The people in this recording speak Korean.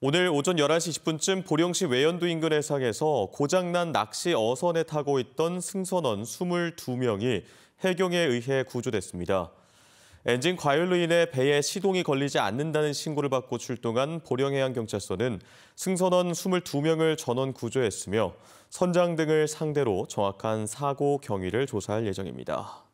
오늘 오전 11시 20분쯤 보령시 외연도 인근 해상에서 고장난 낚시 어선에 타고 있던 승선원 22명이 해경에 의해 구조됐습니다. 엔진 과열로 인해 배에 시동이 걸리지 않는다는 신고를 받고 출동한 보령해양경찰서는 승선원 22명을 전원 구조했으며 선장 등을 상대로 정확한 사고 경위를 조사할 예정입니다.